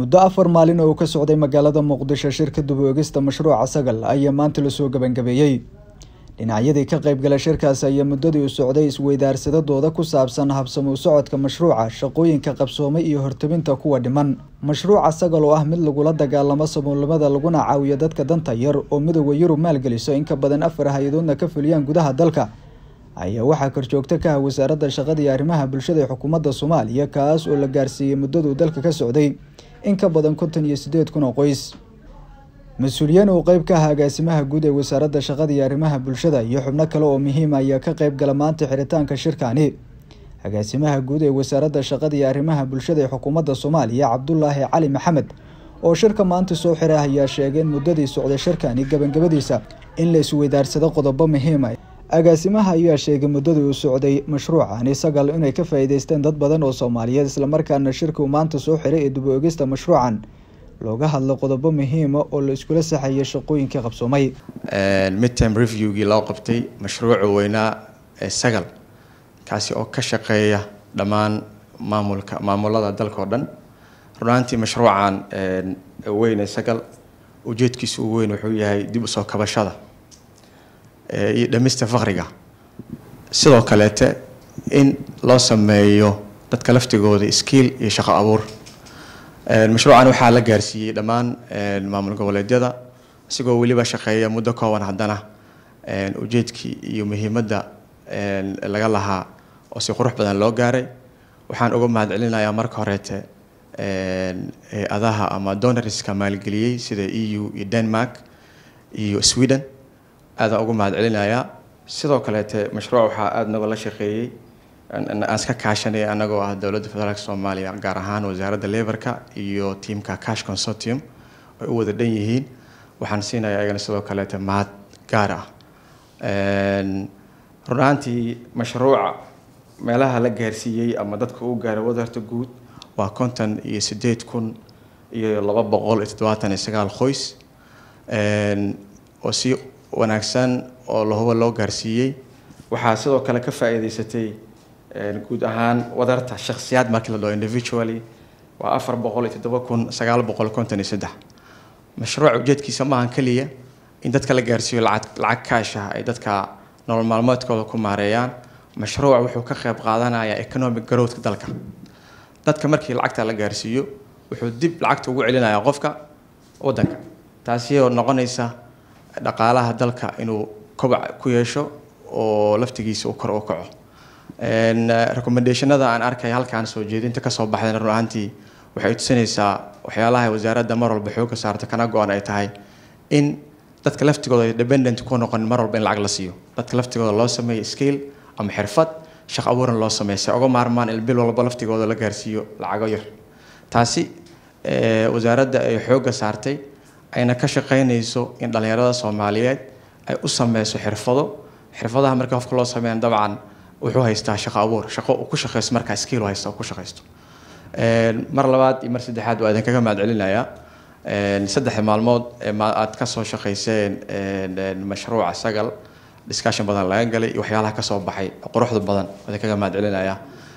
muddo afar maalin oo uu ka socday magaalada muqdisho shirka duboogista mashruuca sagal ayaa maanta lasoo gabangabeeyey dhinacyadii ka qaybgala shirkaasi ayaa muddadii u socday isweydaarsadadooda ku saabsan habsamu socodka mashruuca shaqooyinka qabsoomay iyo hortabinta kuwa dhiman mashruuca sagal oo ah mid lagula dagaalamo saboolnimada laguna caawiyo dadka danta yar oo midooda yurub maalgeliso inka badan afar hay-adoodna ka fuliyaan gudaha dalka ayaa waxaa korjoogto ka ah wasaaradda shaqada iyo arrimaha bulshada ee xukuumadda soomaaliya kaas oo la gaarsiiyey muddaduu dalka ka socday in ka badan konton iyo siddeed kun oo qoys mas-uuliyiin uu qeyb ka ahaa agaasimaha guud ee wasaaradda shaqada iyo arrimaha bulshada iyo xubno kale oo muhiima ah ayaa ka qeyb gala maanta xiritaanka shirkani agaasimaha guud ee wasaaradda shaqada iyo arrimaha bulshada ee xukuumadda soomaaliya cabdulaahi cali maxamed oo shirka maanta soo xiray ayaa sheegay in muddadii socday shirkani gabangabadiisa in la isweydaarsado qodobo muhiima ah agaasimaha ayaa sheegay muddada uu socday mashruucan sagal inay ka faa'iidaysteen dad badan oo soomaaliyeed islamarkaana shirki uu maanta soo xiray ee dubo-ogista mashruucan looga hadlo qodobo muhiima ah oo la iskula saxayo shaqooyinkai qabsoomay midtime reviewgii loo qabtay mashruuca weynaa ee sagal kaasi oo ka shaqeeya dhammaan maamulka maamulada dalka oo dhan runaantii mashruucan weyn ee sagal ujeedkiisa ugu weyn wuxuu yahay dib usoo kabashada iyo dhamista fakriga sidoo kaleete in loo sameeyo dadka laftigooda iskiil iyo shaqo abuur mashruucan waxaa la gaarsiiyey dhammaan maamul goboleedyada isagoo weliba shaqeeya muddo kooban haddana ujeedkii iyo muhiimadda laga lahaa oo si qurux badan loo gaaray waxaan uga mahadcelinayaa marka horeete hay-adaha ama donariska maalgeliyey sida eu u iyo denmark iyo sweden aadaan ugu mahad celinayaa sidoo kaleete mashruuc waxaa aada nagala shaqeeyey aan iska kaashanay anagoo ah dowladda federaalk soomaaliya gaar ahaan wasaaradda lebarka iyo tiamka cash consortium ay u wada dhan yihiin waxaan siinaya ayagana sidoo kaleete mahad gaar ah runaantii mashruuca meelaha la gaarsiiyey ama dadka u gaaray wadarta guud waa konton iyo sideed kun iyo laba boqol iyo toddobaatan iyo sagaal qoys oo si wanaagsan oo lahuba loo gaarsiiyey waxaa sidoo kale ka faa'iidaysatay eh, guud ahaan wadarta shakhsiyaad markii la dhaho individually waa afar boqol iyo toddoba kun sagaal boqol konton iyo saddex mashruuca ujeedkiisa maahan keliya in dadka la gaarsiiyo lacag lacag ah ay dadka nolol maalmeedkooda ku maareeyaan mashruuca wuxuu ka qayb qaadanayaa economic growthka dalka dadka markii lacagta la gaarsiiyo wuxuu dib lacagta ugu celinayaa qofka waddanka taasi oo noqonaysa dhaqaalaha dalka inuu kobac ku yeesho oo laftigiisa u kor u kaco recommendationada aan arkay halkaan soo jeedinta kasoo baxdayna run ahaantii waxay tusinaysaa waxyaalaha wasaaradda mar walba xoogga saarta kana go-an ay tahay in dadka laftigooda dependent ku noqon mar walba in lacag la siiyo dadka laftigooda loo sameeyo scale ama xirfad shaq abuuran loo sameeyo si uga maarmaan in bil walba laftigooda la gaarsiiyo lacago yar taasi wasaaradda ay xoogga saartay ayna ka shaqeynayso in dhalinyarada soomaaliyeed ay u sameyso xirfado xirfadaha marka qofka loo sameyn dabcan wuxuu haystaa shaqo abuur shaqo uu ku shaqeysto markaa skill haysta uu ku shaqeysto mar labaad iyo mar saddexaad waa idinkaga mahad celinayaa maalmood aad kasoo shaqeyseen mashruuca sagal discussion badan laga galay iyo waxyaalaha kasoo baxay quruxda badan idinkaga mahad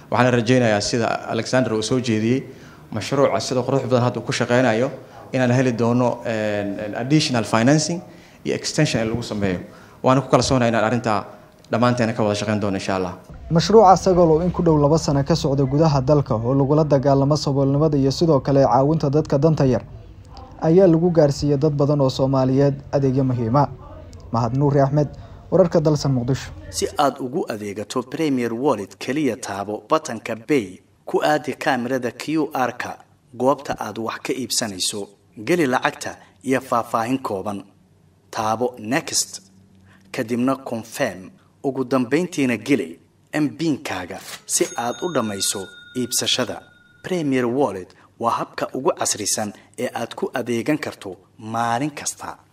waxaana rajeynayaa sida alexander uu soo jeediyey mashruuca sida qurux badan hadda uu ku shaqeynayo inaan heli doono eh, eh, additional financing iyo extension in lagu sameeyo waana ku kala inaan arrintaa dhammaanteena ka wada shaqeyn doono insha allah mashruuca sagool oo in ku dhow laba sano ka socda gudaha dalka oo lagula dagaalamo saboolnimada iyo sidoo kale caawinta dadka danta yar ayaa lagu gaarsiiyey dad badan oo soomaaliyeed adeegyo muhiima mahad nuuri axmed wararka dalsan muqdisho si aad ugu adeegato premier wallet keliya taabo batanka bay ku aadi kaamirada q r-ka goobta aad wax ka iibsanayso geli lacagta iyo faahfaahin kooban taabo next kadibna confirm ugu dambayntiina geli mbiinkaaga si aad u dhammayso iibsashada premier wallet waa habka ugu casrisan ee aad ku adeegan karto maalin kasta